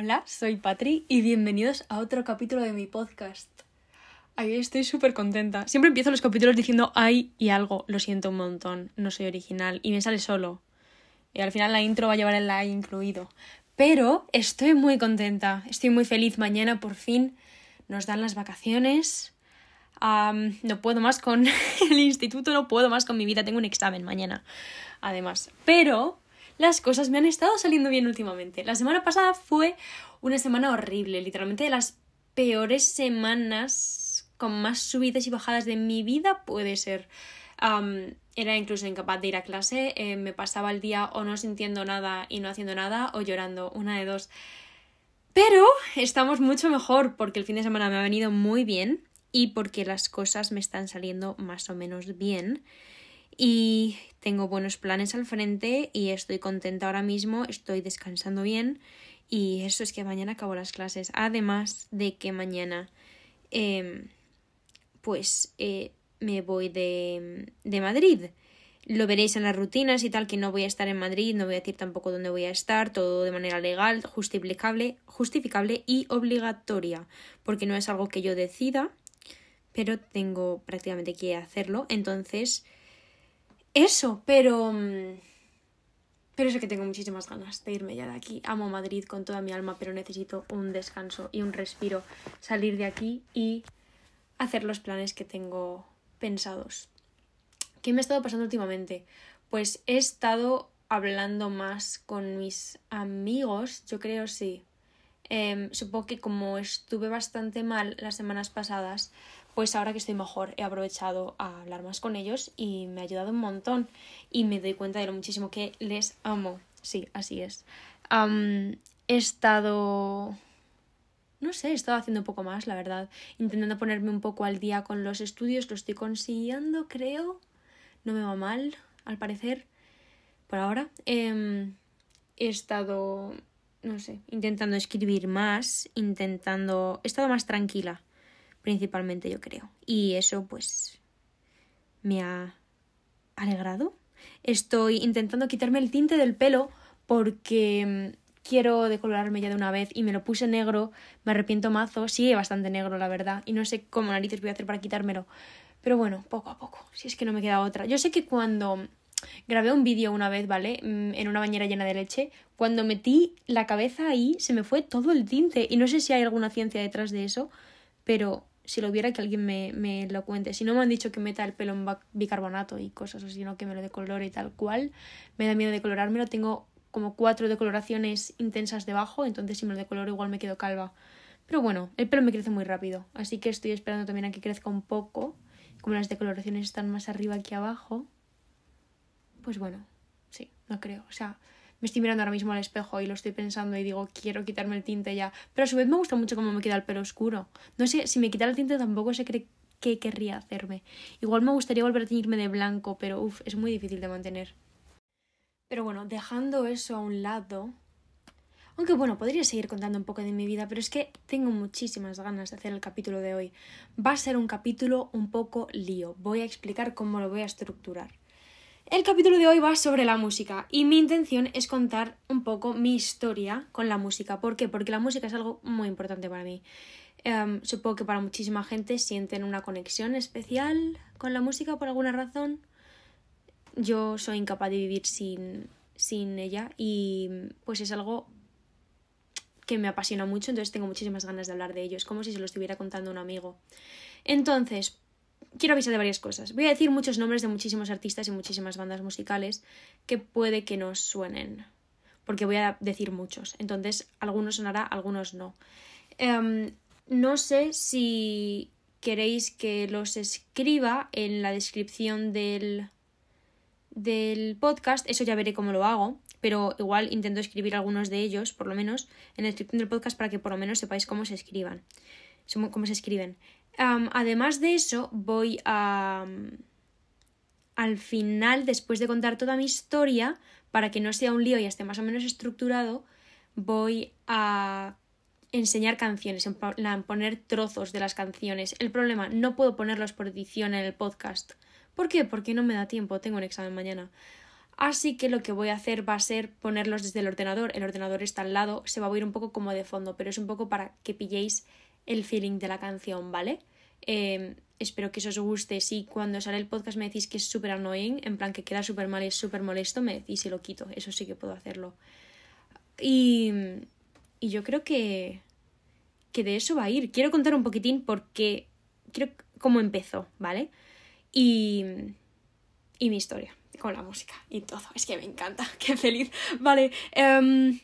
Hola, soy Patri y bienvenidos a otro capítulo de mi podcast. Ay, estoy súper contenta. Siempre empiezo los capítulos diciendo ay y algo. Lo siento un montón, no soy original y me sale solo. Y al final la intro va a llevar el ay incluido. Pero estoy muy contenta, estoy muy feliz. Mañana por fin nos dan las vacaciones. no puedo más con el instituto, no puedo más con mi vida. Tengo un examen mañana, además. Pero las cosas me han estado saliendo bien últimamente. La semana pasada fue una semana horrible, literalmente de las peores semanas con más subidas y bajadas de mi vida puede ser. era incluso incapaz de ir a clase, eh, me pasaba el día o no sintiendo nada y no haciendo nada o llorando, una de dos. Pero estamos mucho mejor porque el fin de semana me ha venido muy bien y porque las cosas me están saliendo más o menos bien. Y, tengo buenos planes al frente y estoy contenta ahora mismo, estoy descansando bien y eso es que mañana acabo las clases. Además de que mañana em, pues eh, me voy de, de Madrid. Lo veréis en las rutinas y tal, que no voy a estar en Madrid, no voy a decir tampoco dónde voy a estar, todo de manera legal, justificable y obligatoria, porque no es algo que yo decida, pero tengo prácticamente que hacerlo. Entonces, eso, pero... Mm, pero sé que tengo muchísimas ganas de irme ya de aquí. Amo Madrid con toda mi alma, pero necesito un descanso y un respiro, salir de aquí y hacer los planes que tengo pensados. ¿Qué me ha estado pasando últimamente? Pues he estado hablando más con mis amigos, yo creo sí. Em, supongo que como estuve bastante mal las semanas pasadas, pues ahora que estoy mejor he aprovechado a hablar más con ellos y me ha ayudado un montón y me doy cuenta de lo muchísimo que les amo. Sí, así es. he estado... No sé, he estado haciendo un poco más, la verdad. Intentando ponerme un poco al día con los estudios, lo estoy consiguiendo, creo. No me va mal, al parecer, por ahora. Em, he estado, no sé, intentando escribir más, intentando... He estado más tranquila, principalmente yo creo. Y eso pues me ha alegrado. Estoy intentando quitarme el tinte del pelo porque mm, quiero decolorarme ya de una vez y me lo puse negro, me arrepiento mazo, sigue sí, bastante negro la verdad y no sé cómo narices voy a hacer para quitármelo. Pero bueno, poco a poco, si es que no me queda otra. Yo sé que cuando grabé un vídeo una vez, ¿vale? Mm, en una bañera llena de leche, cuando metí la cabeza ahí se me fue todo el tinte y no sé si hay alguna ciencia detrás de eso, pero si lo hubiera, que alguien me, me, lo cuente. Si no me han dicho que meta el pelo en bicarbonato y cosas así, sino que me lo decolore y tal cual, me da miedo decolorármelo. Tengo como cuatro decoloraciones intensas debajo, entonces si me lo decoloro igual me quedo calva. Pero bueno, el pelo me crece muy rápido, así que estoy esperando también a que crezca un poco. Como las decoloraciones están más arriba que abajo, pues bueno, sí, no creo. O sea, me estoy mirando ahora mismo al espejo y lo estoy pensando y digo, quiero quitarme el tinte ya. Pero a su vez me gusta mucho cómo me queda el pelo oscuro. No sé, si me quita el tinte tampoco sé qué querría hacerme. Igual me gustaría volver a teñirme de blanco, pero uff, es muy difícil de mantener. Pero bueno, dejando eso a un lado, aunque bueno, podría seguir contando un poco de mi vida, pero es que tengo muchísimas ganas de hacer el capítulo de hoy. Va a ser un capítulo un poco lío. Voy a explicar cómo lo voy a estructurar. El capítulo de hoy va sobre la música y mi intención es contar un poco mi historia con la música. ¿Por qué? Porque la música es algo muy importante para mí. Em, supongo que para muchísima gente sienten una conexión especial con la música por alguna razón. Yo soy incapaz de vivir sin, sin ella y pues es algo que me apasiona mucho, entonces tengo muchísimas ganas de hablar de ello. Es como si se lo estuviera contando a un amigo. Entonces, quiero avisar de varias cosas. Voy a decir muchos nombres de muchísimos artistas y muchísimas bandas musicales que puede que nos suenen, porque voy a decir muchos. Entonces, algunos sonará, algunos no. Em, no sé si queréis que los escriba en la descripción del, del podcast, eso ya veré cómo lo hago, pero igual intento escribir algunos de ellos, por lo menos, en la descripción del podcast para que por lo menos sepáis cómo se escriban. Cómo se escriben además de eso, voy a... al final, después de contar toda mi historia, para que no sea un lío y esté más o menos estructurado, voy a enseñar canciones, poner trozos de las canciones. El problema, no puedo ponerlos por edición en el podcast. ¿Por qué? Porque no me da tiempo, tengo un examen mañana. Así que lo que voy a hacer va a ser ponerlos desde el ordenador. El ordenador está al lado, se va a oír un poco como de fondo, pero es un poco para que pilléis el feeling de la canción, ¿vale? Em, espero que eso os guste. Si cuando sale el podcast me decís que es súper annoying, en plan que queda súper mal y es súper molesto, me decís y lo quito. Eso sí que puedo hacerlo. Y, yo creo que, de eso va a ir. Quiero contar un poquitín porque quiero cómo empezó, ¿vale? Y, mi historia con la música y todo. Es que me encanta, qué feliz. Vale. Em,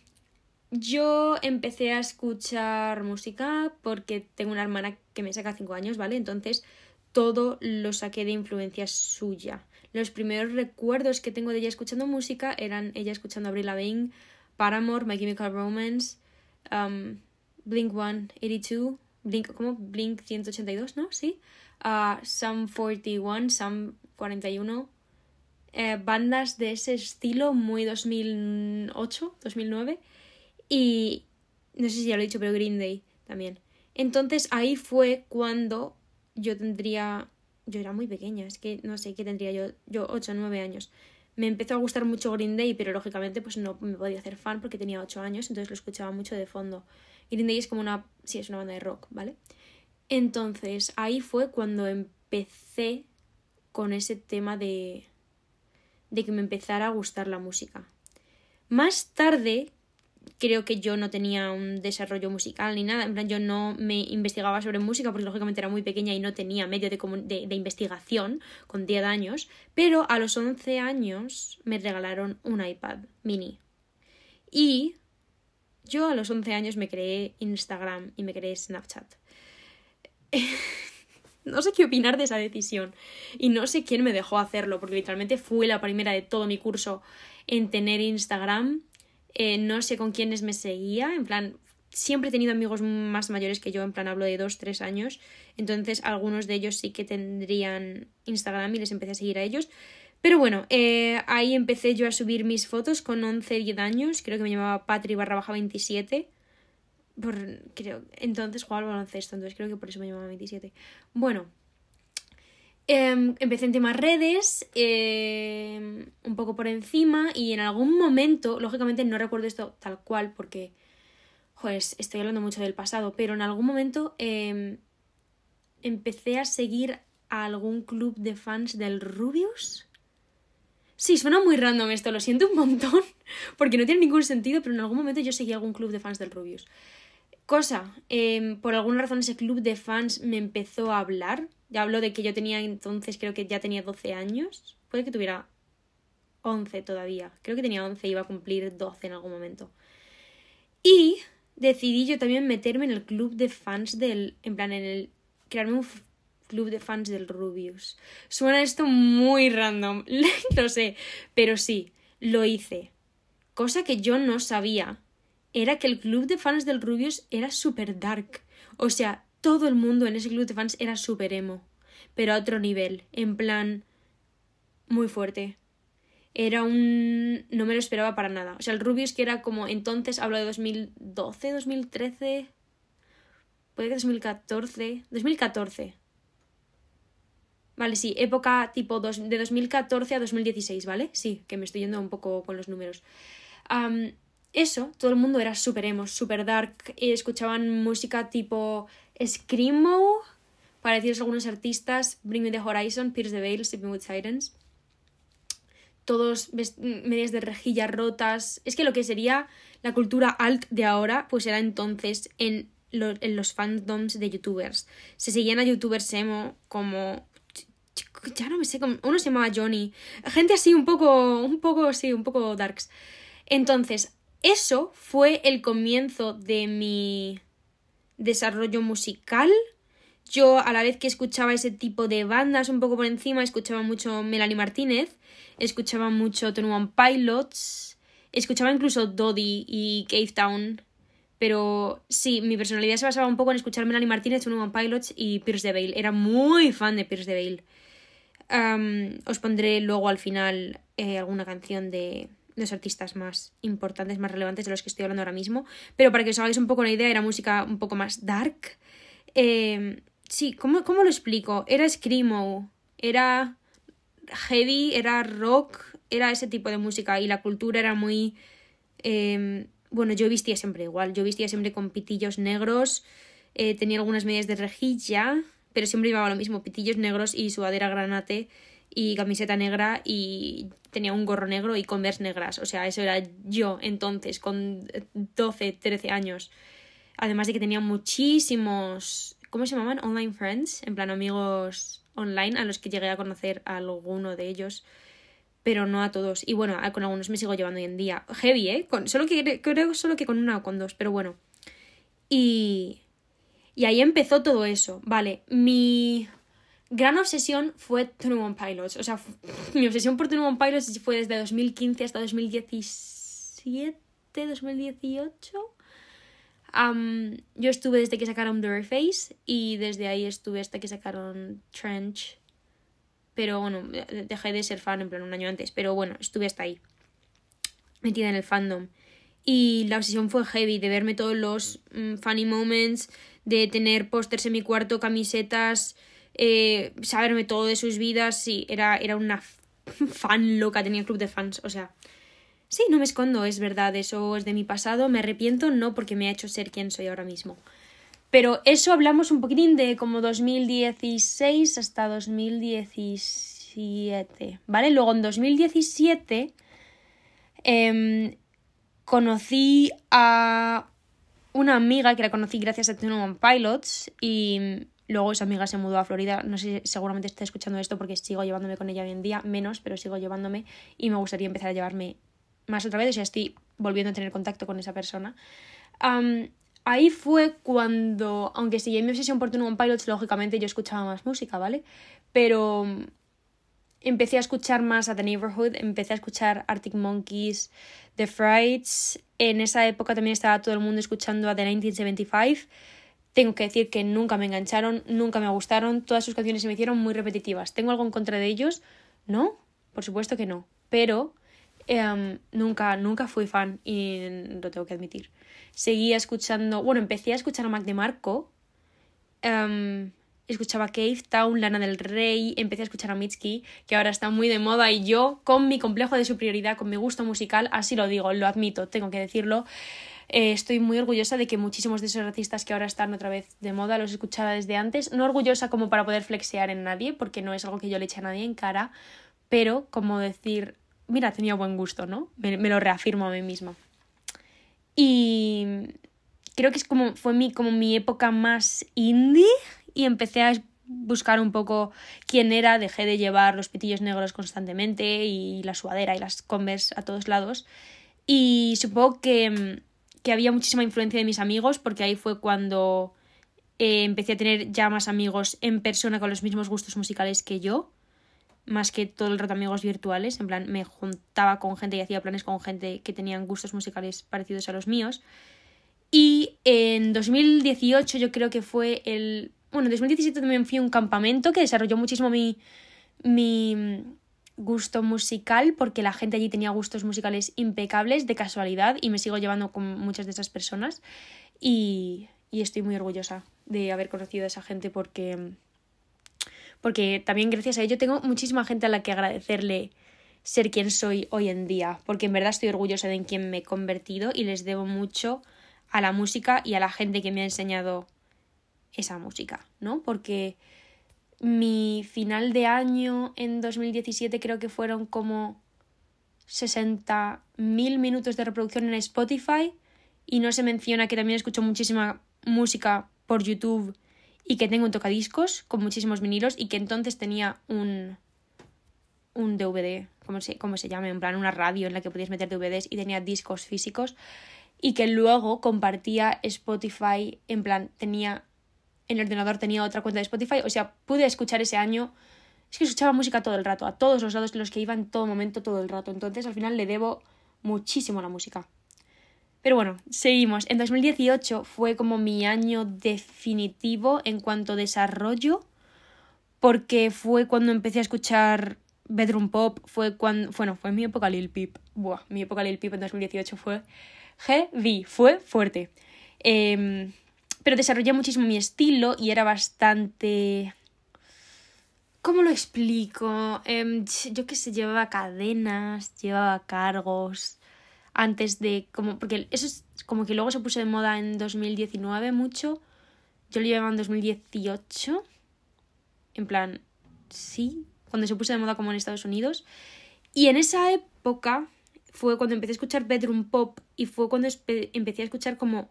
yo empecé a escuchar música porque tengo una hermana que me saca 5 años, ¿vale? Entonces todo lo saqué de influencia suya. Los primeros recuerdos que tengo de ella escuchando música eran ella escuchando Abril Lavigne, Paramore, My Chemical Romance, um, Blink 182, Blink, ¿cómo? Blink 182, ¿no? Sí. Uh, Sam 41, Sam 41. Eh, bandas de ese estilo muy 2008, 2009. Y no sé si ya lo he dicho, pero Green Day también. Entonces ahí fue cuando yo tendría, yo era muy pequeña, es que no sé qué tendría yo, yo 8 o 9 años. Me empezó a gustar mucho Green Day, pero lógicamente pues no me podía hacer fan porque tenía 8 años, entonces lo escuchaba mucho de fondo. Green Day es como una, sí, es una banda de rock, ¿vale? Entonces ahí fue cuando empecé con ese tema de, de que me empezara a gustar la música. Más tarde, creo que yo no tenía un desarrollo musical ni nada. En plan, yo no me investigaba sobre música porque lógicamente era muy pequeña y no tenía medio de, de, investigación con 10 años. Pero a los 11 años me regalaron un iPad mini. Y yo a los 11 años me creé Instagram y me creé Snapchat. no sé qué opinar de esa decisión. Y no sé quién me dejó hacerlo, porque literalmente fui la primera de todo mi curso en tener Instagram eh, no sé con quiénes me seguía, en plan, siempre he tenido amigos más mayores que yo, en plan hablo de dos, tres años, entonces algunos de ellos sí que tendrían Instagram y les empecé a seguir a ellos. Pero bueno, eh, ahí empecé yo a subir mis fotos con 11, 10 años, creo que me llamaba Patri barra baja 27. Por, creo, entonces jugaba al baloncesto, entonces creo que por eso me llamaba 27. Bueno, Em, empecé en temas redes, em, un poco por encima, y en algún momento, lógicamente no recuerdo esto tal cual porque, pues, estoy hablando mucho del pasado, pero en algún momento em, empecé a seguir a algún club de fans del Rubius. Sí, suena muy random esto, lo siento un montón, porque no tiene ningún sentido, pero en algún momento yo seguí a algún club de fans del Rubius. Cosa, em, por alguna razón ese club de fans me empezó a hablar. Ya hablo de que yo tenía entonces, creo que ya tenía 12 años. Puede que tuviera 11 todavía. Creo que tenía 11, iba a cumplir 12 en algún momento. Y decidí yo también meterme en el club de fans del. En plan, en el. Crearme un club de fans del Rubius. Suena esto muy random, lo sé, pero sí, lo hice. Cosa que yo no sabía era que el club de fans del Rubius era súper dark. O sea, todo el mundo en ese club de fans era súper emo. Pero a otro nivel, en plan muy fuerte. Era un... no me lo esperaba para nada. O sea, el Rubius que era como entonces, hablo de 2012, 2013... Puede que 2014. 2014. Vale, sí, época tipo de 2014 a 2016, ¿vale? Sí, que me estoy yendo un poco con los números eso, todo el mundo era super emo, super dark, y escuchaban música tipo Screamo, para decir algunos artistas, Bring Me the Horizon, Pierce the Veil, Sleeping with Sirens. Todos medias de rejillas rotas. Es que lo que sería la cultura alt de ahora, pues era entonces en, en los fandoms de youtubers. Se seguían a youtubers emo como ya no me sé cómo. Uno se llamaba Johnny. Gente así, un poco. Un poco, sí, un poco darks. Entonces, eso fue el comienzo de mi desarrollo musical. Yo a la vez que escuchaba ese tipo de bandas un poco por encima, escuchaba mucho Melanie Martínez, escuchaba mucho Tony One Pilots, escuchaba incluso Doddy y Cave Town. Pero sí, mi personalidad se basaba un poco en escuchar Melanie Martínez, Tony One Pilots y Pierce de Veil. Era muy fan de Pierce de Veil. os pondré luego al final eh, alguna canción de, los artistas más importantes, más relevantes de los que estoy hablando ahora mismo. Pero para que os hagáis un poco la idea, era música un poco más dark. Em, sí, ¿cómo, lo explico? Era Screamo, era heavy, era rock, era ese tipo de música. Y la cultura era muy. Em, bueno, yo vestía siempre igual. Yo vestía siempre con pitillos negros. Eh, tenía algunas medias de rejilla, pero siempre llevaba lo mismo: pitillos negros y sudadera granate y camiseta negra y tenía un gorro negro y converse negras. O sea, eso era yo entonces, con 12, 13 años. Además de que tenía muchísimos, ¿cómo se llamaban? Online friends, en plan amigos online a los que llegué a conocer a alguno de ellos, pero no a todos. Y bueno, con algunos me sigo llevando hoy en día. Heavy, ¿eh? solo que creo solo que con una o con dos, pero bueno. Y y ahí empezó todo eso. Vale, mi gran obsesión fue One Pilots. O sea, mi obsesión por One Pilots fue desde 2015 hasta 2017, 2018. yo estuve desde que sacaron the Face y desde ahí estuve hasta que sacaron Trench. Pero bueno, dejé de ser fan en plan un año antes. Pero bueno, estuve hasta ahí. Metida en el fandom. Y la obsesión fue heavy, de verme todos los mm, funny moments, de tener pósters en mi cuarto, camisetas, eh, saberme todo de sus vidas. Sí, era, era una fan loca, tenía club de fans, o sea. Sí, no me escondo, es verdad, eso es de mi pasado, me arrepiento, no porque me ha hecho ser quien soy ahora mismo. Pero eso hablamos un poquitín de como 2016 hasta 2017, ¿vale? Luego en 2017 em, conocí a una amiga que la conocí gracias a On Pilots y Luego esa amiga se mudó a Florida, no sé, si seguramente está escuchando esto porque sigo llevándome con ella hoy en día, menos, pero sigo llevándome y me gustaría empezar a llevarme más otra vez, o sea, estoy volviendo a tener contacto con esa persona. ahí fue cuando, aunque si mi obsesión por un Pilots, lógicamente yo escuchaba más música, ¿vale? Pero empecé a escuchar más a The Neighborhood, empecé a escuchar Arctic Monkeys, The Frights. En esa época también estaba todo el mundo escuchando a The 1975. Tengo que decir que nunca me engancharon, nunca me gustaron, todas sus canciones se me hicieron muy repetitivas. ¿Tengo algo en contra de ellos? No, por supuesto que no. Pero em, nunca, nunca fui fan y lo tengo que admitir. Seguía escuchando, bueno, empecé a escuchar a Mac de Marco, em, escuchaba Cave Town, Lana del Rey, empecé a escuchar a Mitski, que ahora está muy de moda y yo, con mi complejo de superioridad, con mi gusto musical, así lo digo, lo admito, tengo que decirlo, eh, estoy muy orgullosa de que muchísimos de esos artistas que ahora están otra vez de moda los escuchaba desde antes. No orgullosa como para poder flexear en nadie, porque no es algo que yo le eche a nadie en cara, pero como decir, mira, tenía buen gusto, ¿no? Me, lo reafirmo a mí misma. Y creo que es como, fue mi, como mi época más indie y empecé a buscar un poco quién era, dejé de llevar los pitillos negros constantemente y la suadera y las converse a todos lados. Y supongo que mm, que había muchísima influencia de mis amigos, porque ahí fue cuando eh, empecé a tener ya más amigos en persona con los mismos gustos musicales que yo, más que todo el rato amigos virtuales, en plan me juntaba con gente y hacía planes con gente que tenían gustos musicales parecidos a los míos. Y en 2018 yo creo que fue el... Bueno, en 2017 también fui a un campamento que desarrolló muchísimo mi, mi gusto musical, porque la gente allí tenía gustos musicales impecables de casualidad y me sigo llevando con muchas de esas personas y, estoy muy orgullosa de haber conocido a esa gente porque, porque también gracias a ello tengo muchísima gente a la que agradecerle ser quien soy hoy en día, porque en verdad estoy orgullosa de en quien me he convertido y les debo mucho a la música y a la gente que me ha enseñado esa música, ¿no? Porque mi final de año en 2017 creo que fueron como 60.000 minutos de reproducción en Spotify y no se menciona que también escucho muchísima música por YouTube y que tengo un tocadiscos con muchísimos vinilos y que entonces tenía un un DVD, como se, como se llame, en plan una radio en la que podías meter DVDs y tenía discos físicos y que luego compartía Spotify, en plan tenía en el ordenador tenía otra cuenta de Spotify, o sea, pude escuchar ese año. Es que escuchaba música todo el rato, a todos los lados los que iba en todo momento, todo el rato. Entonces, al final le debo muchísimo a la música. Pero bueno, seguimos. En 2018 fue como mi año definitivo en cuanto a desarrollo, porque fue cuando empecé a escuchar bedroom pop, fue cuando, bueno, fue mi época Lil Peep. Buah, mi época Lil Peep en 2018 fue heavy, fue fuerte. Eh, pero desarrollé muchísimo mi estilo y era bastante... ¿Cómo lo explico? Em, yo qué sé, llevaba cadenas, llevaba cargos antes de como porque eso es como que luego se puso de moda en 2019 mucho. Yo lo llevaba en 2018. En plan, sí, cuando se puso de moda como en Estados Unidos. Y en esa época fue cuando empecé a escuchar bedroom pop y fue cuando empecé a escuchar como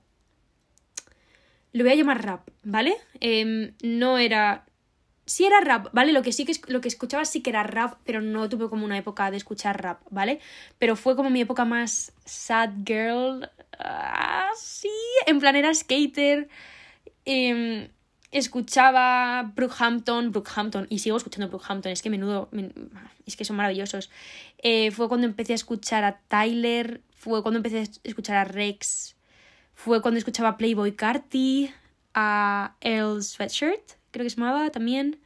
lo voy a llamar rap, ¿vale? Em, no era. Sí era rap, ¿vale? Lo que sí que lo que escuchaba sí que era rap, pero no tuve como una época de escuchar rap, ¿vale? Pero fue como mi época más sad girl. Ah, sí, en plan era skater. Em, escuchaba Brookhampton, Brookhampton, y sigo escuchando Brookhampton, es que menudo, es que son maravillosos. Eh, fue cuando empecé a escuchar a Tyler, fue cuando empecé a escuchar a Rex, fue cuando escuchaba Playboy Carti, a El Sweatshirt, creo que se llamaba también.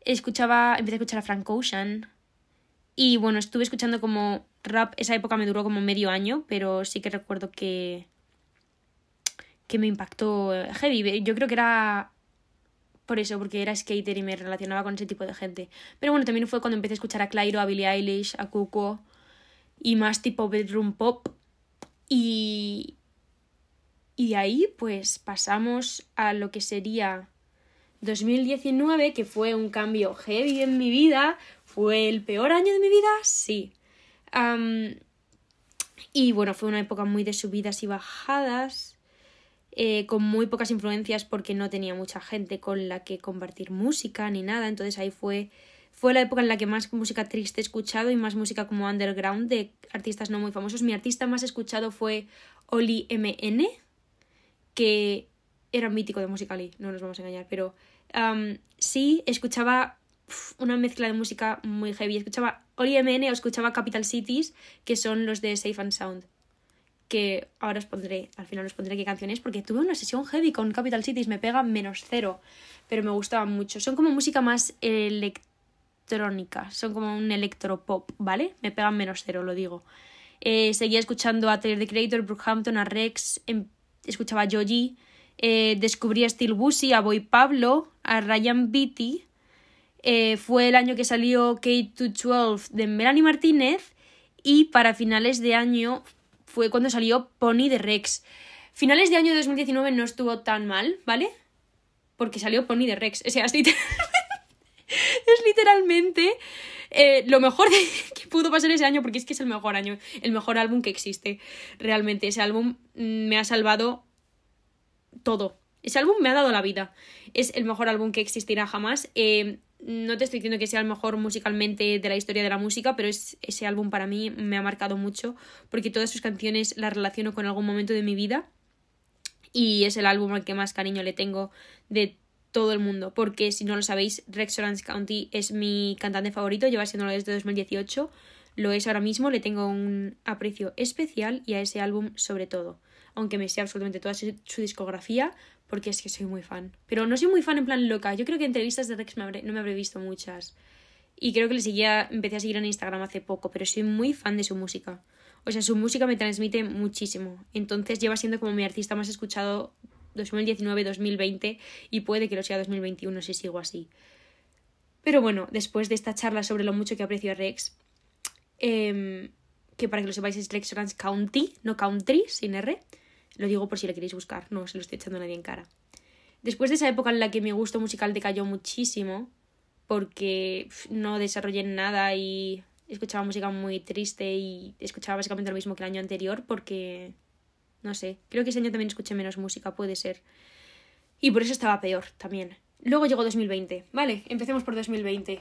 Escuchaba, empecé a escuchar a Frank Ocean. Y bueno, estuve escuchando como rap, esa época me duró como medio año, pero sí que recuerdo que que me impactó heavy. Yo creo que era por eso, porque era skater y me relacionaba con ese tipo de gente. Pero bueno, también fue cuando empecé a escuchar a Clairo, a Billie Eilish, a Cuco y más tipo bedroom pop. Y, y ahí pues pasamos a lo que sería 2019, que fue un cambio heavy en mi vida. ¿Fue el peor año de mi vida? Sí. y bueno, fue una época muy de subidas y bajadas, eh, con muy pocas influencias porque no tenía mucha gente con la que compartir música ni nada. Entonces ahí fue, fue la época en la que más música triste he escuchado y más música como underground de artistas no muy famosos. Mi artista más escuchado fue Oli MN que era mítico de Musicali, no nos vamos a engañar, pero sí escuchaba una mezcla de música muy heavy. Escuchaba MN o escuchaba Capital Cities, que son los de Safe and Sound. Que ahora os pondré, al final os pondré qué canciones, porque tuve una sesión heavy con Capital Cities, me pega menos cero, pero me gustaba mucho. Son como música más electrónica, son como un electropop, ¿vale? Me pegan menos cero, lo digo. Eh, seguía escuchando a Taylor the Creator, Brookhampton, a Rex, em, escuchaba a Joji, eh, descubrí a Steel a Boy Pablo, a Ryan Beatty. Eh, fue el año que salió k 12 de Melanie Martínez y para finales de año fue cuando salió Pony de Rex. Finales de año 2019 no estuvo tan mal, ¿vale? Porque salió Pony de Rex. O sea, es literalmente eh, lo mejor que pudo pasar ese año, porque es que es el mejor año, el mejor álbum que existe. Realmente, ese álbum mm, me ha salvado todo. Ese álbum me ha dado la vida. Es el mejor álbum que existirá jamás. Eh, no te estoy diciendo que sea el mejor musicalmente de la historia de la música, pero es, ese álbum para mí me ha marcado mucho porque todas sus canciones las relaciono con algún momento de mi vida y es el álbum al que más cariño le tengo de todo el mundo, porque si no lo sabéis, Rex Orange County es mi cantante favorito, lleva siéndolo desde 2018, lo es ahora mismo, le tengo un aprecio especial y a ese álbum sobre todo, aunque me sea absolutamente toda su, discografía, porque es que soy muy fan. Pero no soy muy fan en plan loca, yo creo que entrevistas de Rex no me habré visto muchas. Y creo que le seguía, empecé a seguir en Instagram hace poco, pero soy muy fan de su música. O sea, su música me transmite muchísimo. Entonces lleva siendo como mi artista más escuchado 2019-2020 y puede que lo sea 2021 si sigo así. Pero bueno, después de esta charla sobre lo mucho que aprecio a Rex, em, que para que lo sepáis es Rex Orange County, no Country, sin R, lo digo por si lo queréis buscar, no se lo estoy echando a nadie en cara. Después de esa época en la que mi gusto musical decayó muchísimo, porque no desarrollé nada y escuchaba música muy triste y escuchaba básicamente lo mismo que el año anterior, porque no sé, creo que ese año también escuché menos música, puede ser. Y por eso estaba peor también. Luego llegó 2020. Vale, empecemos por 2020.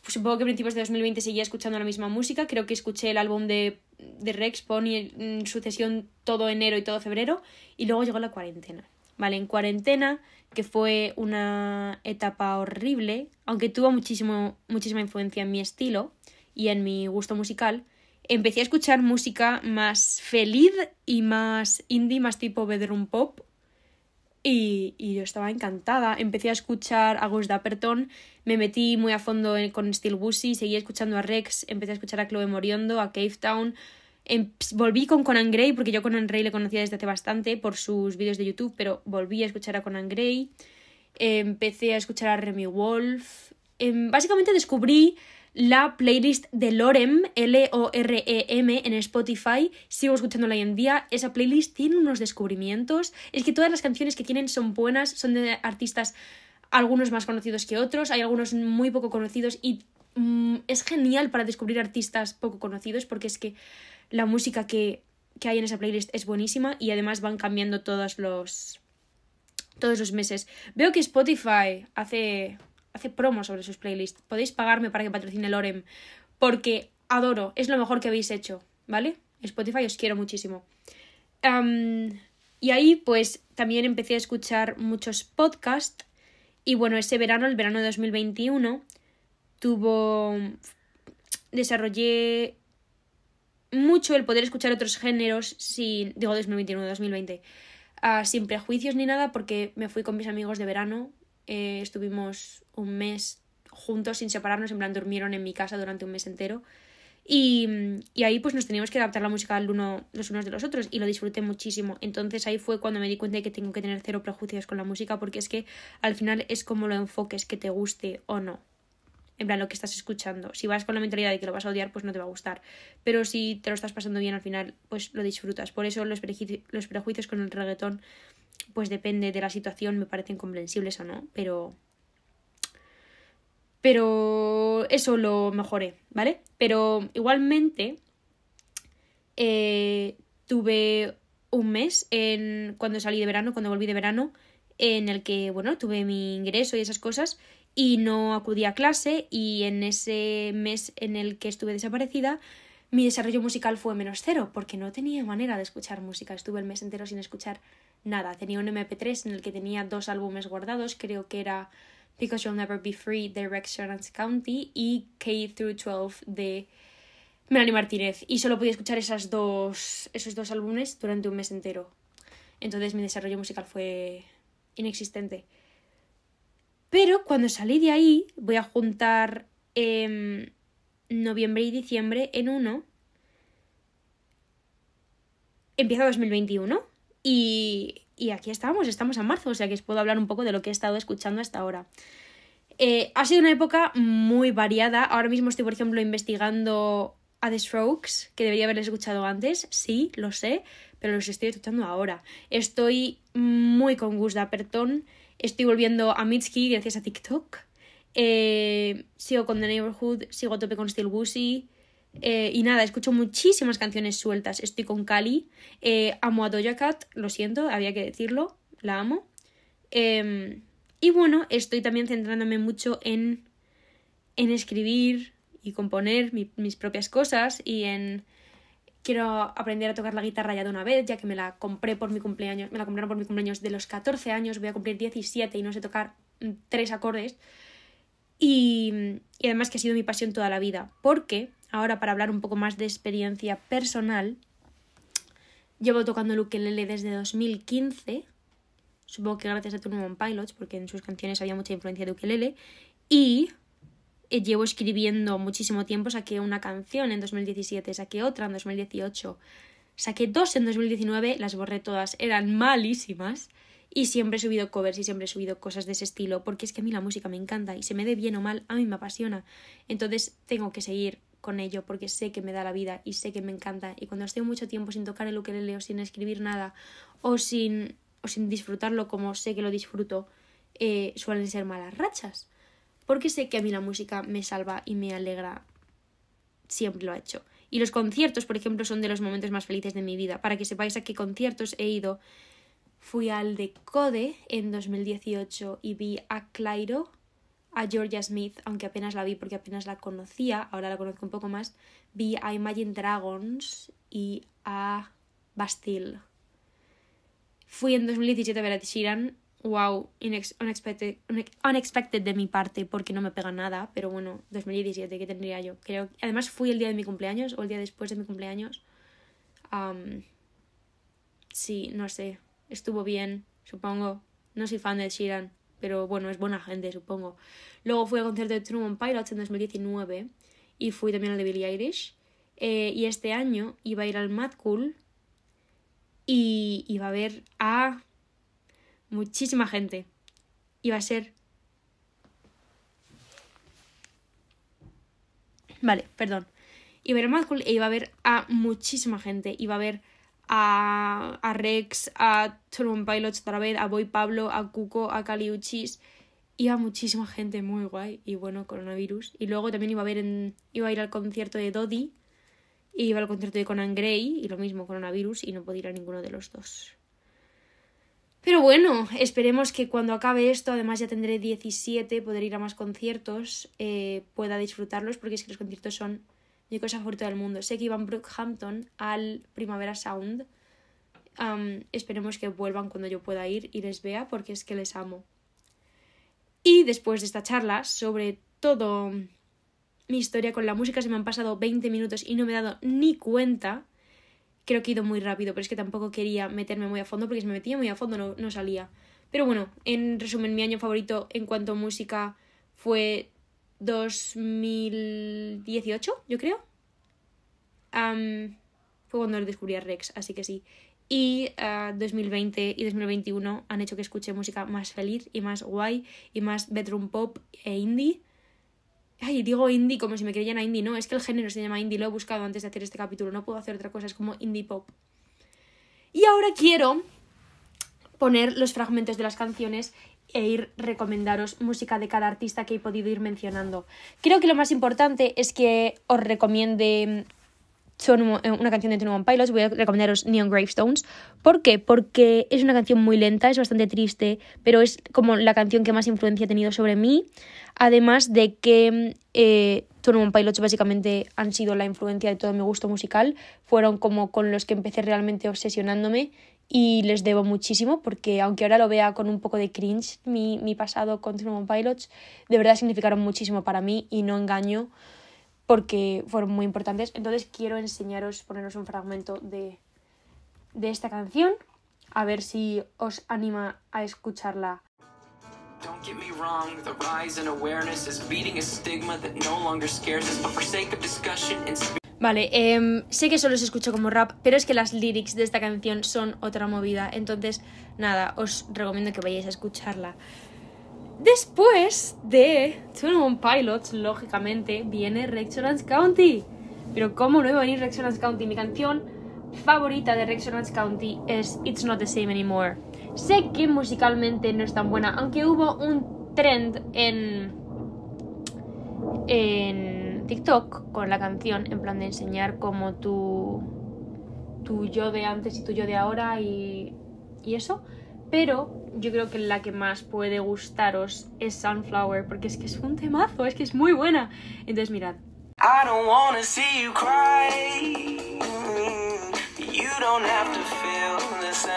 Pues supongo que a principios de 2020 seguía escuchando la misma música. Creo que escuché el álbum de, de Rex, Pony, en mm, sucesión todo enero y todo febrero. Y luego llegó la cuarentena. Vale, en cuarentena, que fue una etapa horrible, aunque tuvo muchísimo, muchísima influencia en mi estilo y en mi gusto musical, empecé a escuchar música más feliz y más indie, más tipo bedroom pop. Y, yo estaba encantada. Empecé a escuchar a Gus Dapperton, me metí muy a fondo con Steel Busy, seguí escuchando a Rex, empecé a escuchar a Chloe Moriondo, a Cave Town. Em, volví con Conan Gray, porque yo Conan Gray le conocía desde hace bastante por sus vídeos de YouTube, pero volví a escuchar a Conan Gray. Empecé a escuchar a Remy Wolf. Em, básicamente descubrí la playlist de Lorem, L-O-R-E-M, en Spotify. Sigo escuchándola hoy en día. Esa playlist tiene unos descubrimientos. Es que todas las canciones que tienen son buenas, son de artistas algunos más conocidos que otros, hay algunos muy poco conocidos y mm, es genial para descubrir artistas poco conocidos porque es que la música que, que hay en esa playlist es buenísima y además van cambiando todos los, todos los meses. Veo que Spotify hace hace promos sobre sus playlists. Podéis pagarme para que patrocine Lorem, porque adoro, es lo mejor que habéis hecho, ¿vale? Spotify os quiero muchísimo. y ahí pues también empecé a escuchar muchos podcasts y bueno, ese verano, el verano de 2021, tuvo... desarrollé mucho el poder escuchar otros géneros sin... digo 2021, 2020. Ah, sin prejuicios ni nada porque me fui con mis amigos de verano eh, estuvimos un mes juntos sin separarnos, en plan durmieron en mi casa durante un mes entero. Y, ahí pues nos teníamos que adaptar la música uno, los unos de los otros y lo disfruté muchísimo. Entonces ahí fue cuando me di cuenta de que tengo que tener cero prejuicios con la música porque es que al final es como lo enfoques, que te guste o no. En plan, lo que estás escuchando. Si vas con la mentalidad de que lo vas a odiar, pues no te va a gustar. Pero si te lo estás pasando bien al final, pues lo disfrutas. Por eso los, los prejuicios con el reggaetón pues depende de la situación, me parecen comprensibles o no, pero... Pero eso lo mejoré, ¿vale? Pero igualmente eh, tuve un mes en, cuando salí de verano, cuando volví de verano, en el que, bueno, tuve mi ingreso y esas cosas y no acudí a clase y en ese mes en el que estuve desaparecida, mi desarrollo musical fue menos cero porque no tenía manera de escuchar música. Estuve el mes entero sin escuchar nada, tenía un MP3 en el que tenía dos álbumes guardados, creo que era Because You'll Never Be Free de Rex County y K through 12 de Melanie Martínez y solo podía escuchar esas dos, esos dos álbumes durante un mes entero. Entonces mi desarrollo musical fue inexistente. Pero cuando salí de ahí, voy a juntar em, noviembre y diciembre en uno. Empieza 2021 y, aquí estamos, estamos en marzo, o sea que os puedo hablar un poco de lo que he estado escuchando hasta ahora. Eh, ha sido una época muy variada. Ahora mismo estoy, por ejemplo, investigando a The Strokes, que debería haberles escuchado antes, sí, lo sé, pero los estoy escuchando ahora. Estoy muy con Gus Dapperton, estoy volviendo a Mitski gracias a TikTok, eh, sigo con The Neighborhood, sigo a tope con Steel Woozy, eh, y nada, escucho muchísimas canciones sueltas. Estoy con Cali. Eh, amo a Doja Cat, lo siento, había que decirlo. La amo. Em, y bueno, estoy también centrándome mucho en, en escribir y componer mis propias cosas y en... Quiero aprender a tocar la guitarra ya de una vez, ya que me la compré por mi cumpleaños, me la compraron por mi cumpleaños de los 14 años, voy a cumplir 17 y no sé tocar mm, tres acordes. Y, y además que ha sido mi pasión toda la vida, porque ahora para hablar un poco más de experiencia personal, llevo tocando el ukelele desde 2015, supongo que gracias a Tournament Pilots, porque en sus canciones había mucha influencia de ukelele, y eh, llevo escribiendo muchísimo tiempo, saqué una canción en 2017, saqué otra en 2018, saqué dos en 2019, las borré todas, eran malísimas. Y siempre he subido covers y siempre he subido cosas de ese estilo, porque es que a mí la música me encanta y se me dé bien o mal, a mí me apasiona. Entonces tengo que seguir con ello porque sé que me da la vida y sé que me encanta. Y cuando estoy mucho tiempo sin tocar el ukelele o sin escribir nada o sin, o sin disfrutarlo como sé que lo disfruto, eh, suelen ser malas rachas. Porque sé que a mí la música me salva y me alegra. Siempre lo ha hecho. Y los conciertos, por ejemplo, son de los momentos más felices de mi vida. Para que sepáis a qué conciertos he ido. Fui al de Code en 2018 y vi a Clairo a Georgia Smith, aunque apenas la vi porque apenas la conocía, ahora la conozco un poco más, vi a Imagine Dragons y a Bastille. Fui en 2017 a ver a Sheeran, wow, unexpected, de mi parte porque no me pega nada, pero bueno, 2017, ¿qué tendría yo? Creo, además fui el día de mi cumpleaños o el día después de mi cumpleaños. sí, no sé, estuvo bien, supongo. No soy fan de Sheeran, pero bueno, es buena gente, supongo. Luego fui al concierto de Truman Pilots en 2019 y fui también al de Billie Irish. Eh, y este año iba a ir al Mad Cool y iba a ver a muchísima gente. Iba a ser. Vale, perdón. Iba a ir al Mad Cool e iba a ver a muchísima gente. Iba a ver a, a Rex, a Tolman Pilots otra vez, a Boy Pablo, a Cuco, a Caliuchis. a muchísima gente muy guay y bueno, coronavirus. Y luego también iba a, ver iba a ir al concierto de Dodi y iba al concierto de Conan Gray y lo mismo, coronavirus, y no podía ir a ninguno de los dos. Pero bueno, esperemos que cuando acabe esto, además ya tendré 17, poder ir a más conciertos, eh, pueda disfrutarlos, porque es que los conciertos son y cosa fuerte del mundo. Sé que iban Brookhampton al Primavera Sound. esperemos que vuelvan cuando yo pueda ir y les vea porque es que les amo. Y después de esta charla sobre todo mi historia con la música, se me han pasado 20 minutos y no me he dado ni cuenta. Creo que he ido muy rápido, pero es que tampoco quería meterme muy a fondo porque si me metía muy a fondo no, no salía. Pero bueno, en resumen, mi año favorito en cuanto a música fue 2018, yo creo. fue cuando descubrí a Rex, así que sí. Y 2020 ah, y 2021 han hecho que escuche música más feliz y más guay y más bedroom pop e indie. Ay, digo indie como si me creyeran a indie, no, es que el género se llama indie, lo he buscado antes de hacer este capítulo, no puedo hacer otra cosa, es como indie pop. Y ahora quiero poner los fragmentos de las canciones e ir recomendaros música de cada artista que he podido ir mencionando. Creo que lo más importante es que os recomiende mm, eh, una canción de Twenty One Pilots, voy a recomendaros Neon Gravestones. ¿Por qué? Porque es una canción muy lenta, es bastante triste, pero es como la canción que más influencia ha tenido sobre mí. Además de que mm, eh, One Pilots básicamente han sido la influencia de todo mi gusto musical, fueron como con los que empecé realmente obsesionándome y les debo muchísimo porque aunque ahora lo vea con un poco de cringe, mi, mi pasado con Cinnamon Pilots de verdad significaron muchísimo para mí y no engaño porque fueron muy importantes. Entonces quiero enseñaros, poneros un fragmento de, de esta canción, a ver si os anima a escucharla. Vale, em, sé que solo se escucha como rap, pero es que las lyrics de esta canción son otra movida. Entonces, nada, os recomiendo que vayáis a escucharla. Después de One Pilots, lógicamente, viene Rexonance County. Pero ¿cómo no iba a venir Rexonance County? Mi canción favorita de Rexonance County es It's Not the Same Anymore. Sé que musicalmente no es tan buena, aunque hubo un trend en... en TikTok con la canción, en plan de enseñar como tu, tu yo de antes y tu yo de ahora y, y eso. Pero yo creo que la que más puede gustaros es Sunflower, porque es que es un temazo, es que es muy buena. Entonces mirad. I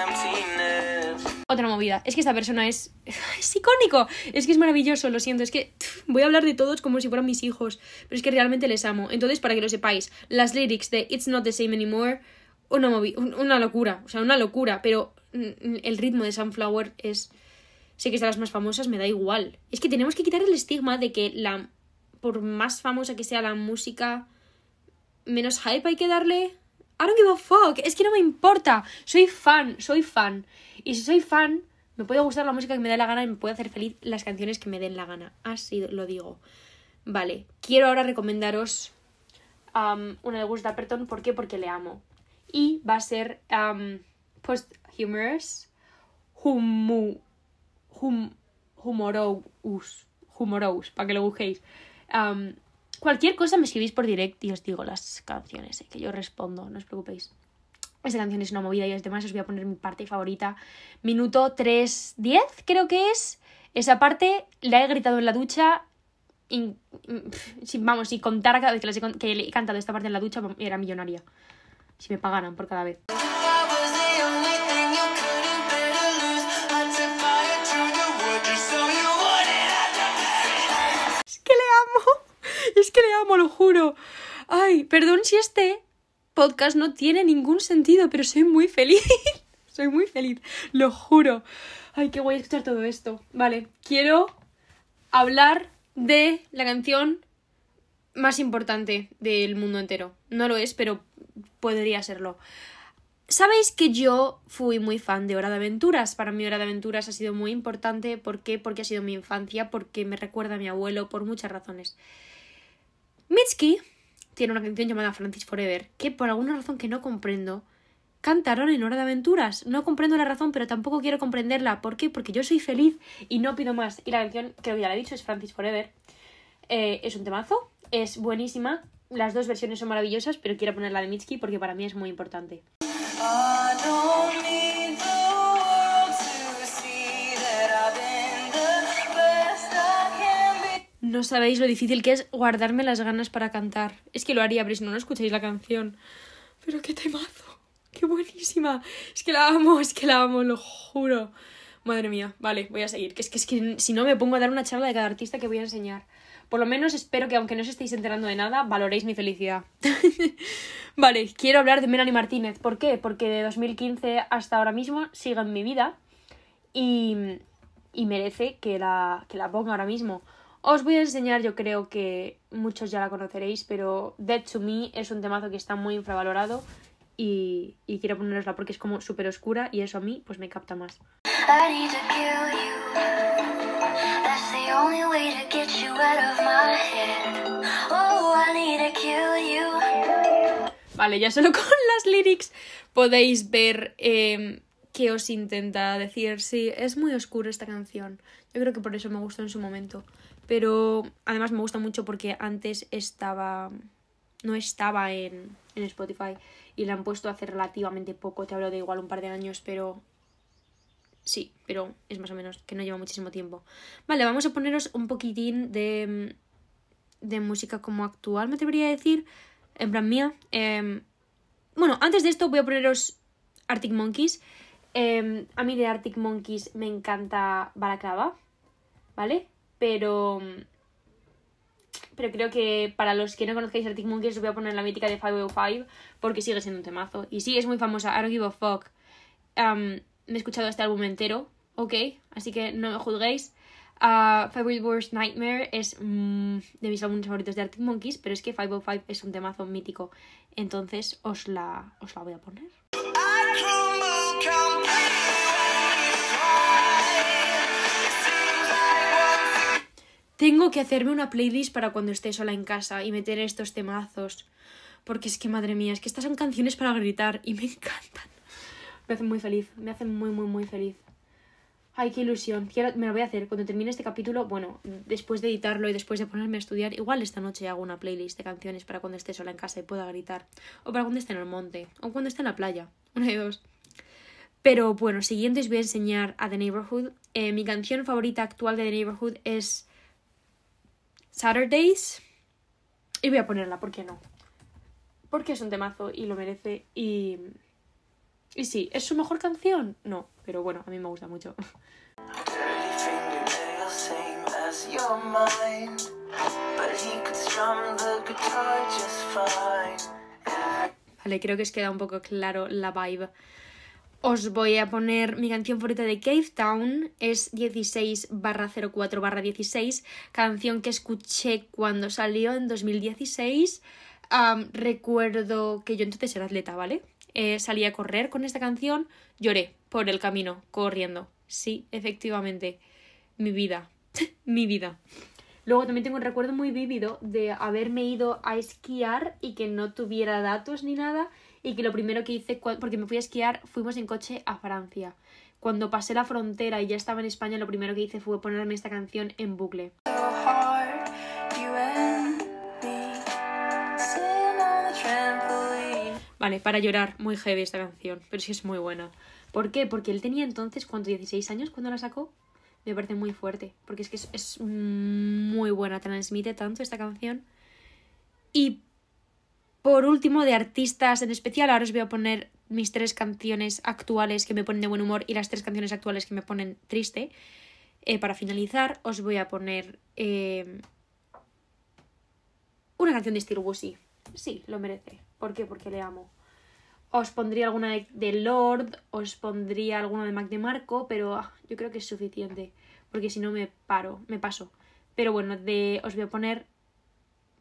emptiness. Otra movida. Es que esta persona es. icónico. Es que es maravilloso, lo siento. Es que voy a hablar de todos como si fueran mis hijos. Pero es que realmente les amo. Entonces, para que lo sepáis, las lyrics de It's Not the Same Anymore. Una, una locura. O sea, una locura. Pero mm, mm, el ritmo de Sunflower es. Sé que es de las más famosas, me da igual. Es que tenemos que quitar el estigma de que la. Por más famosa que sea la música, menos hype hay que darle. I don't give a fuck. Es que no me importa. Soy fan, soy fan. Y si soy fan, me puede gustar la música que me dé la gana y me puede hacer feliz las canciones que me den la gana. Así lo digo. Vale, quiero ahora recomendaros um, una de Gus Dapperton. ¿Por qué? Porque le amo. Y va a ser um, Post-Humorous Humorous. Humorous, para que lo busquéis. Um, cualquier cosa me escribís por direct y os digo las canciones, eh, que yo respondo, no os preocupéis. Esta canción es una movida y además os voy a poner mi parte favorita. Minuto 3.10 creo que es. Esa parte la he gritado en la ducha. Y, mm, vamos, si contara cada vez que, he, he cantado esta parte en la ducha, era millonaria. Si me pagaran por cada vez. Es que le amo. Es que le amo, lo juro. Ay, perdón si este podcast no tiene ningún sentido, pero soy muy feliz. soy muy feliz, lo juro. Ay, voy a escuchar todo esto. Vale, quiero hablar de la canción más importante del mundo entero. No lo es, pero podría serlo. Sabéis que yo fui muy fan de Hora de Aventuras. Para mí Hora de Aventuras ha sido muy importante. ¿Por qué? Porque ha sido mi infancia, porque me recuerda a mi abuelo, por muchas razones. Mitski tiene una canción llamada Francis Forever, que por alguna razón que no comprendo, cantaron en Hora de Aventuras. No comprendo la razón, pero tampoco quiero comprenderla. ¿Por qué? Porque yo soy feliz y no pido más. Y la canción, creo que ya la he dicho, es Francis Forever. Eh, es un temazo, es buenísima. Las dos versiones son maravillosas, pero quiero poner la de Mitski porque para mí es muy importante. Ah, No sabéis lo difícil que es guardarme las ganas para cantar. Es que lo haría, pero si no, no escucháis la canción. Pero qué temazo. Qué buenísima. Es que la amo, es que la amo, lo juro. Madre mía, vale, voy a seguir. Que es que, si no me pongo a dar una charla de cada artista que voy a enseñar. Por lo menos espero que aunque no os estéis enterando de nada, valoréis mi felicidad. vale, quiero hablar de Melanie Martínez. ¿Por qué? Porque de 2015 hasta ahora mismo sigue en mi vida y, merece que la, que la ponga ahora mismo. Os voy a enseñar, yo creo que muchos ya la conoceréis, pero Dead to Me es un temazo que está muy infravalorado y, quiero ponerosla porque es como súper oscura y eso a mí pues me capta más. Oh, vale, ya solo con las lyrics podéis ver que em, qué os intenta decir. Sí, es muy oscura esta canción. Yo creo que por eso me gustó en su momento. Pero además me gusta mucho porque antes estaba. No estaba en, Spotify y la han puesto hace relativamente poco, te hablo de igual un par de años, pero sí, pero es más o menos que no lleva muchísimo tiempo. Vale, vamos a poneros un poquitín de, de música como actual, me atrevería a decir, en plan mía. Em, bueno, antes de esto voy a poneros Arctic Monkeys. Em, a mí de Arctic Monkeys me encanta Balaclava, ¿vale? pero pero creo que para los que no conozcáis Arctic Monkeys os voy a poner la mítica de 505 porque sigue siendo un temazo. Y sí, es muy famosa, I don't give a fuck. me he escuchado este álbum entero, ok, así que no me juzguéis. Ah, Favorite Worst Nightmare es mm, de mis álbumes favoritos de Arctic Monkeys, pero es que 505 es un temazo mítico, entonces os la, os la voy a poner. Tengo que hacerme una playlist para cuando esté sola en casa y meter estos temazos. Porque es que, madre mía, es que estas son canciones para gritar y me encantan. Me hacen muy feliz, me hacen muy, muy, muy feliz. Ay, qué ilusión. me lo voy a hacer. Cuando termine este capítulo, bueno, después de editarlo y después de ponerme a estudiar, igual esta noche hago una playlist de canciones para cuando esté sola en casa y pueda gritar. O para cuando esté en el monte. O cuando esté en la playa. Una de dos. Pero bueno, siguiente os voy a enseñar a The Neighborhood. Eh, mi canción favorita actual de The Neighborhood es Saturdays. Y voy a ponerla, ¿por qué no? Porque es un temazo y lo merece. Y. Y sí, ¿es su mejor canción? No, pero bueno, a mí me gusta mucho. Vale, creo que os queda un poco claro la vibe os voy a poner mi canción favorita de Cave Town, es 16 04 16, canción que escuché cuando salió en 2016. recuerdo que yo entonces era atleta, ¿vale? Eh, salí a correr con esta canción, lloré por el camino, corriendo. Sí, efectivamente, mi vida, mi vida. Luego también tengo un recuerdo muy vívido de haberme ido a esquiar y que no tuviera datos ni nada y que lo primero que hice, porque me fui a esquiar, fuimos en coche a Francia. Cuando pasé la frontera y ya estaba en España, lo primero que hice fue ponerme esta canción en bucle. Vale, para llorar, muy heavy esta canción, pero sí es muy buena. ¿Por qué? Porque él tenía entonces, ¿cuánto? ¿16 años cuando la sacó? Me parece muy fuerte, porque es que es, es muy buena, transmite tanto esta canción. Y por último, de artistas en especial, ahora os voy a poner mis tres canciones actuales que me ponen de buen humor y las tres canciones actuales que me ponen triste. Eh, para finalizar, os voy a poner eh, una canción de Steel Wussy. Sí, lo merece. ¿Por qué? Porque le amo. Os pondría alguna de, Lord, os pondría alguna de Mac de Marco, pero ah, yo creo que es suficiente. Porque si no me paro, me paso. Pero bueno, de, os voy a poner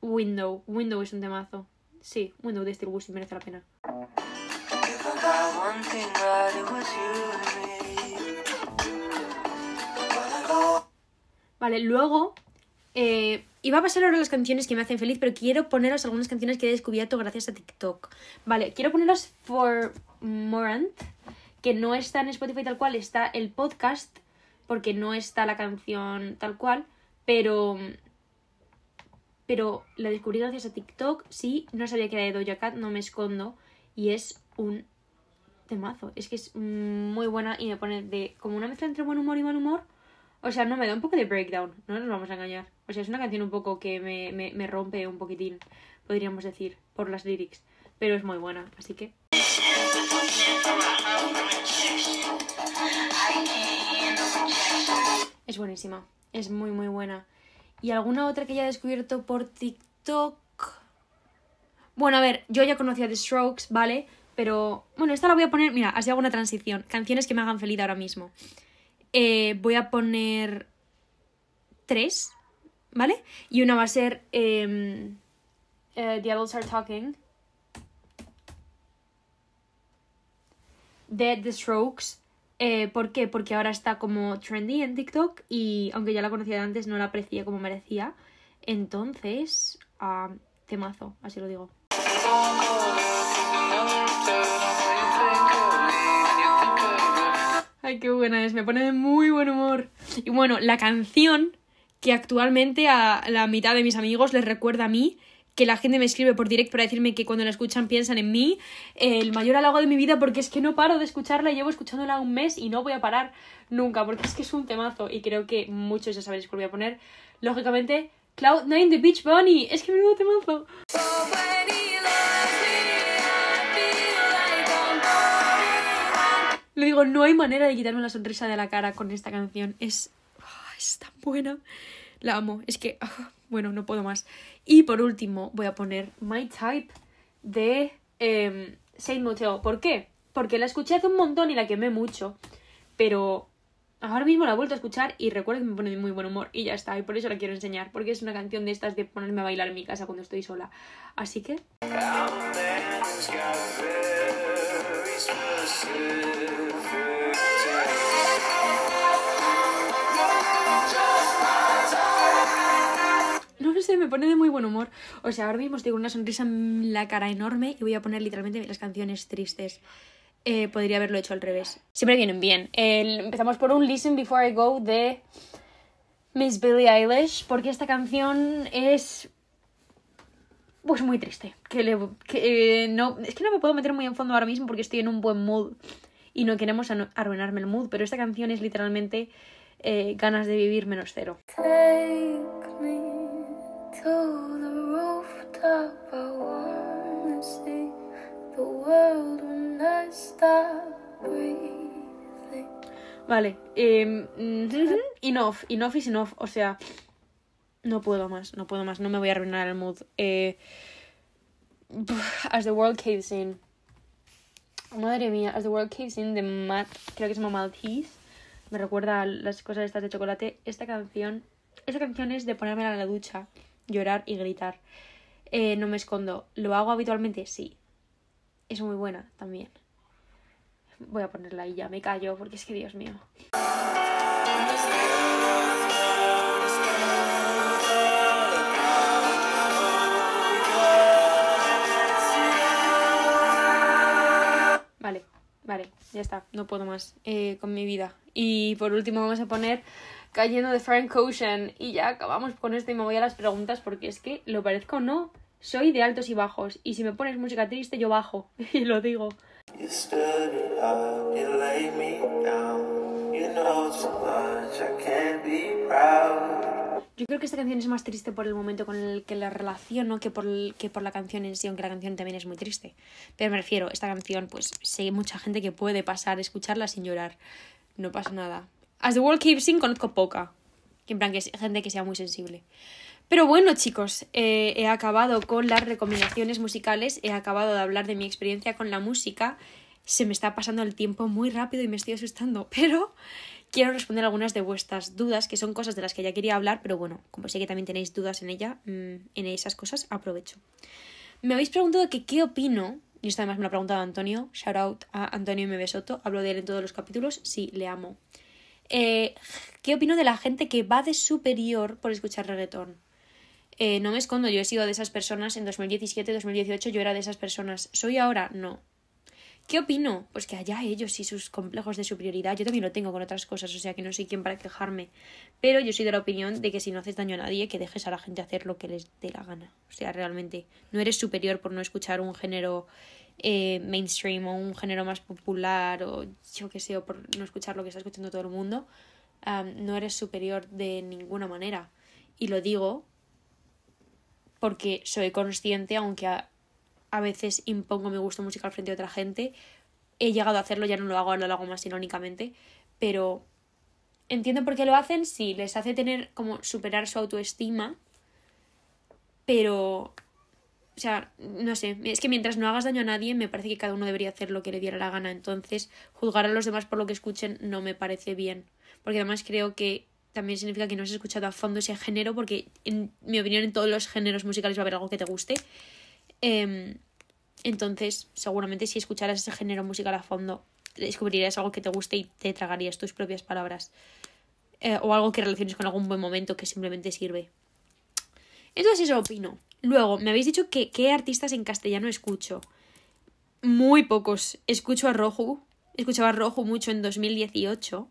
Window. Window es un temazo sí, bueno, de este merece la pena. Vale, luego eh, Iba a pasar ahora las canciones que me hacen feliz, pero quiero poneros algunas canciones que he descubierto gracias a TikTok. Vale, quiero poneros For Morant, que no está en Spotify tal cual, está el podcast, porque no está la canción tal cual, pero pero la descubrí gracias a TikTok, sí, no sabía que era de Doja Cat, no me escondo, y es un temazo, es que es muy buena y me pone de como una mezcla entre buen humor y mal humor, o sea, no me da un poco de breakdown, no nos vamos a engañar, o sea, es una canción un poco que me, me, me rompe un poquitín, podríamos decir, por las lyrics, pero es muy buena, así que... Es buenísima, es muy muy buena. Y alguna otra que ya descubierto por TikTok. Bueno, a ver, yo ya conocía The Strokes, ¿vale? Pero bueno, esta la voy a poner, mira, así hago una transición. Canciones que me hagan feliz ahora mismo. Eh, voy a poner tres, ¿vale? Y una va a ser em, eh, The Adults Are Talking. de The Strokes eh, ¿Por qué? Porque ahora está como trendy en TikTok y aunque ya la conocía de antes, no la aprecié como merecía. Entonces, ah, temazo, así lo digo. Ay, qué buena es, me pone de muy buen humor. Y bueno, la canción que actualmente a la mitad de mis amigos les recuerda a mí que la gente me escribe por direct para decirme que cuando la escuchan piensan en mí, el mayor halago de mi vida porque es que no paro de escucharla, llevo escuchándola un mes y no voy a parar nunca porque es que es un temazo y creo que muchos ya sabéis cuál voy a poner. Lógicamente, Cloud9 the Beach Bunny, es que un temazo. Lo digo, no hay manera de quitarme la sonrisa de la cara con esta canción, es, ah, es tan buena. La amo, es que... Ah, bueno, no puedo más. Y por último, voy a poner My Type de em, Saint Mateo. ¿Por qué? Porque la escuché hace un montón y la quemé mucho. Pero ahora mismo la he vuelto a escuchar y recuerdo que me pone muy buen humor. Y ya está. Y por eso la quiero enseñar. Porque es una canción de estas de ponerme a bailar en mi casa cuando estoy sola. Así que. me pone de muy buen humor. O sea, ahora mismo tengo una sonrisa en la cara enorme y voy a poner literalmente las canciones tristes. Eh, podría haberlo hecho al revés. Siempre vienen bien. empezamos por un Listen Before I Go de Miss Billie Eilish, porque esta canción es pues muy triste. Que, eh, no, es que no me puedo meter muy en fondo ahora mismo porque estoy en un buen mood y no queremos arruinarme el mood, pero esta canción es literalmente eh, ganas de vivir menos cero. Vale, eh, enough, enough is enough. O sea, no puedo más, no puedo más, no me voy a arruinar el mood. Eh, as the World Caves In. Madre mía, As the World Caves In de Matt, creo que se llama Maltese. Me recuerda las cosas estas de chocolate. Esta canción, esta canción es de ponérmela en la ducha llorar y gritar. Eh, no me escondo. ¿Lo hago habitualmente? Sí. Es muy buena también. Voy a ponerla y ya me callo porque es que Dios mío. Vale, vale, ya está, no puedo más eh, con mi vida. Y por último vamos a poner cayendo de Frank Ocean. Y ya acabamos con esto y me voy a las preguntas porque es que, lo parezco no, soy de altos y bajos. Y si me pones música triste, yo bajo. Y lo digo. Yo creo que esta canción es más triste por el momento con el que la relaciono que por, por la canción en sí, aunque la canción también es muy triste. Pero me refiero, esta canción, pues sé mucha gente que puede pasar, escucharla sin llorar. No pasa nada. As the World Keeps In conozco poca. En plan, que es gente que sea muy sensible. Pero bueno, chicos, eh, he acabado con las recomendaciones musicales, he acabado de hablar de mi experiencia con la música. Se me está pasando el tiempo muy rápido y me estoy asustando, pero quiero responder algunas de vuestras dudas, que son cosas de las que ya quería hablar, pero bueno, como sé que también tenéis dudas en ella, mm, en esas cosas, aprovecho. Me habéis preguntado que qué opino, y esto además me lo ha preguntado Antonio, shout out a Antonio M. Besoto, hablo de él en todos los capítulos, sí, le amo. Eh, ¿Qué opino de la gente que va de superior por escuchar reggaetón? Eh, no me escondo, yo he sido de esas personas en 2017, 2018, yo era de esas personas. ¿Soy ahora? No. ¿Qué opino? Pues que allá ellos y sus complejos de superioridad, yo también lo tengo con otras cosas, o sea que no soy quien para quejarme. Pero yo soy de la opinión de que si no haces daño a nadie, que dejes a la gente hacer lo que les dé la gana. O sea, realmente no eres superior por no escuchar un género eh, mainstream o un género más popular o yo qué sé, o por no escuchar lo que está escuchando todo el mundo, no eres superior de ninguna manera. Y lo digo porque soy consciente, aunque a, veces impongo mi gusto musical frente a otra gente, he llegado a hacerlo, ya no lo hago, ahora lo hago más irónicamente, pero entiendo por qué lo hacen, sí, les hace tener como superar su autoestima, pero o sea, no sé, es que mientras no hagas daño a nadie, me parece que cada uno debería hacer lo que le diera la gana. Entonces, juzgar a los demás por lo que escuchen no me parece bien. Porque además creo que también significa que no has escuchado a fondo ese género, porque en mi opinión en todos los géneros musicales va a haber algo que te guste. Em, entonces, seguramente si escucharas ese género musical a fondo, descubrirías algo que te guste y te tragarías tus propias palabras. Eh, o algo que relaciones con algún buen momento que simplemente sirve. Entonces eso opino. Luego, me habéis dicho que qué artistas en castellano escucho. Muy pocos. Escucho a Rojo. Escuchaba a Roju mucho en 2018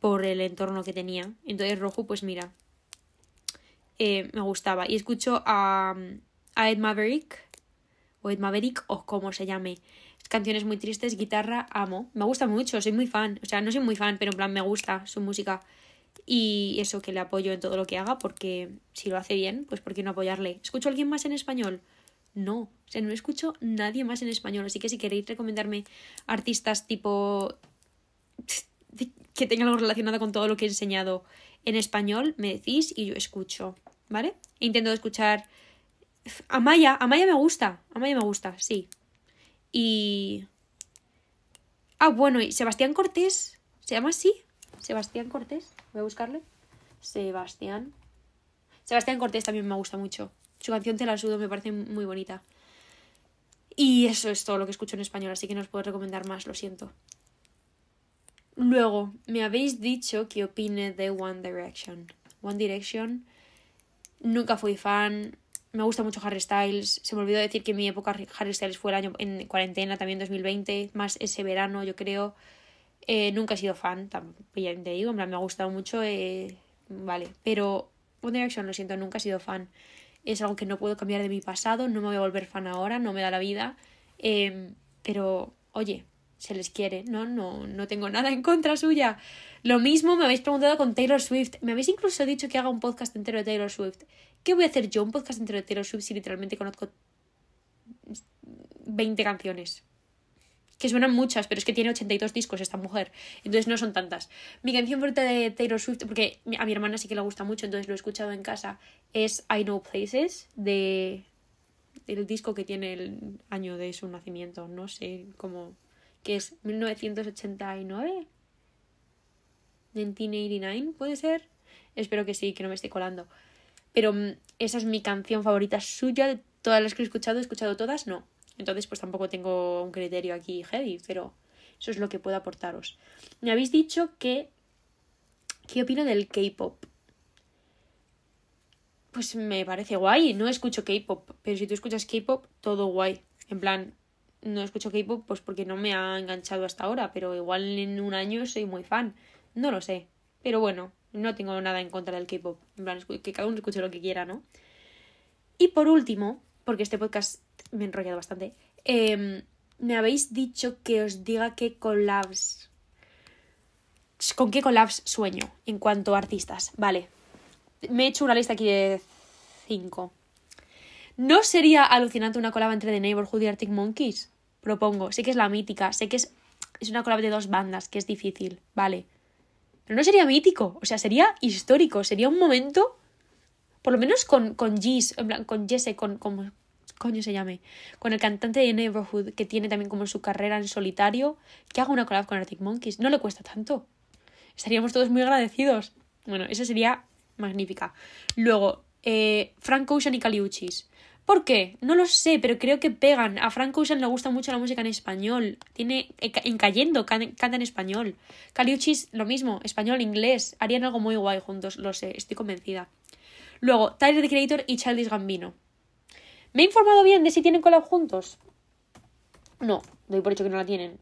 por el entorno que tenía. Entonces Rojo, pues mira, eh, me gustaba. Y escucho a, a, Ed Maverick, o Ed Maverick, o como se llame. Canciones muy tristes, guitarra, amo. Me gusta mucho, soy muy fan. O sea, no soy muy fan, pero en plan me gusta su música. Y eso, que le apoyo en todo lo que haga, porque si lo hace bien, pues ¿por qué no apoyarle? ¿Escucho a alguien más en español? No, o sea, no escucho nadie más en español. Así que si queréis recomendarme artistas tipo que tengan algo relacionado con todo lo que he enseñado en español, me decís y yo escucho, ¿vale? E intento escuchar Amaya, Amaya me gusta, Amaya me gusta, sí. Y... Ah, bueno, y Sebastián Cortés, ¿se llama así? Sebastián Cortés, voy a buscarle. Sebastián. Sebastián Cortés también me gusta mucho. Su canción Te la sudo me parece muy bonita. Y eso es todo lo que escucho en español, así que no os puedo recomendar más, lo siento. Luego, me habéis dicho que opine de One Direction. One Direction, nunca fui fan, me gusta mucho Harry Styles. Se me olvidó decir que mi época Harry Styles fue el año en cuarentena, también 2020, más ese verano, yo creo. Eh, nunca he sido fan, también te digo, me ha gustado mucho, eh, vale, pero One Direction, lo siento, nunca he sido fan. Es algo que no puedo cambiar de mi pasado, no me voy a volver fan ahora, no me da la vida, em, pero oye, se les quiere, ¿no? No, no tengo nada en contra suya. Lo mismo me habéis preguntado con Taylor Swift. Me habéis incluso dicho que haga un podcast entero de Taylor Swift. ¿Qué voy a hacer yo un podcast entero de Taylor Swift si literalmente conozco 20 canciones? que suenan muchas, pero es que tiene 82 discos esta mujer, entonces no son tantas. Mi canción favorita de Taylor Swift, porque a mi hermana sí que le gusta mucho, entonces lo he escuchado en casa, es I Know Places, de disco que tiene el año de su nacimiento, no sé cómo, que es 1989, 1989, puede ser. Espero que sí, que no me esté colando. Pero mm, esa es mi canción favorita suya de todas las que he escuchado. ¿He escuchado todas? No. Entonces, pues tampoco tengo un criterio aquí heavy, pero eso es lo que puedo aportaros. Me habéis dicho que... ¿Qué opino del K-Pop? Pues me parece guay, no escucho K-Pop, pero si tú escuchas K-Pop, todo guay. En plan, no escucho K-Pop pues porque no me ha enganchado hasta ahora, pero igual en un año soy muy fan, no lo sé. Pero bueno, no tengo nada en contra del K-Pop, en plan, que cada uno escuche lo que quiera, ¿no? Y por último, porque este podcast me he enrollado bastante. Em, me habéis dicho que os diga qué collabs. ¿Con qué collabs sueño en cuanto a artistas? Vale. Me he hecho una lista aquí de cinco. ¿No sería alucinante una colaba entre The Neighborhood y Arctic Monkeys? Propongo. Sé que es la mítica, sé que es, es una colaba de dos bandas, que es difícil, vale. Pero no sería mítico, o sea, sería histórico, sería un momento, por lo menos con, con Gis, en plan, con Jesse, con, coño se llame, con el cantante de Neighborhood, que tiene también como su carrera en solitario, que haga una collab con Arctic Monkeys. No le cuesta tanto. Estaríamos todos muy agradecidos. Bueno, eso sería magnífica. Luego, eh, Frank Ocean y Caliuchis. ¿Por qué? No lo sé, pero creo que pegan. A Frank Ocean le gusta mucho la música en español. Tiene eh, en Cayendo canta en español. Caliuchis lo mismo, español, inglés. Harían algo muy guay juntos, lo sé, estoy convencida. Luego, Tyler the Creator y Childish Gambino. ¿Me he informado bien de si tienen collab juntos? No, doy por hecho que no la tienen.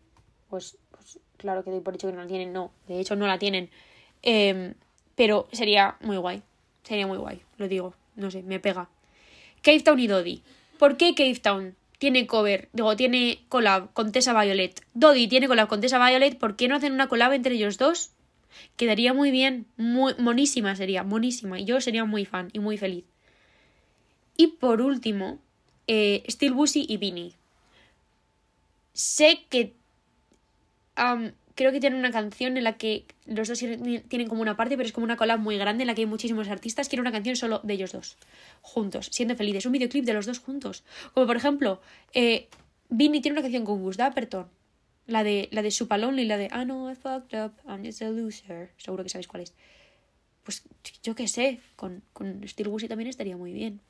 Pues, pues claro que doy por hecho que no la tienen, no. De hecho, no la tienen. Em, pero sería muy guay. Sería muy guay, lo digo. No sé, me pega. Cave Town y Dodi. ¿Por qué Cave Town tiene cover, digo, tiene collab con Tessa Violet? Dodi tiene collab con Tessa Violet, ¿por qué no hacen una collab entre ellos dos? Quedaría muy bien, muy monísima sería, monísima. Y yo sería muy fan y muy feliz. Y por último, eh, Steel y Vinny. Sé que. creo que tienen una canción en la que los dos tienen como una parte, pero es como una cola muy grande en la que hay muchísimos artistas. Quiero una canción solo de ellos dos, juntos, siendo felices. Un videoclip de los dos juntos. Como por ejemplo, eh, Vinny tiene una canción con Gus Dapperton. La de, la de Super Lonely, la de I know I fucked up, I'm just a loser. Seguro que sabéis cuál es. Pues yo qué sé, con, con Steel Busy también estaría muy bien.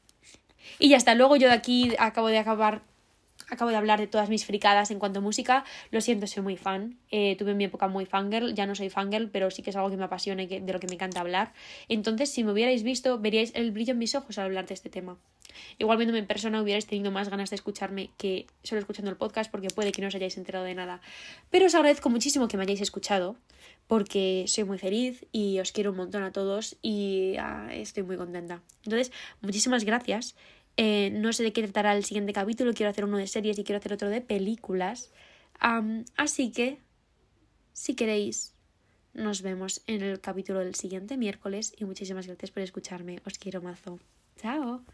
Y ya está, luego yo de aquí acabo de acabar acabo de hablar de todas mis fricadas en cuanto a música. Lo siento, soy muy fan. Eh, tuve mi época muy fangirl, ya no soy fangirl, pero sí que es algo que me apasiona y de lo que me encanta hablar. Entonces, si me hubierais visto, veríais el brillo en mis ojos al hablar de este tema. Igual viéndome en persona hubierais tenido más ganas de escucharme que solo escuchando el podcast porque puede que no os hayáis enterado de nada. Pero os agradezco muchísimo que me hayáis escuchado porque soy muy feliz y os quiero un montón a todos y ah, estoy muy contenta. Entonces, muchísimas gracias. Eh, no sé de qué tratará el siguiente capítulo, quiero hacer uno de series y quiero hacer otro de películas. así que, si queréis, nos vemos en el capítulo del siguiente miércoles y muchísimas gracias por escucharme. Os quiero mazo. Chao.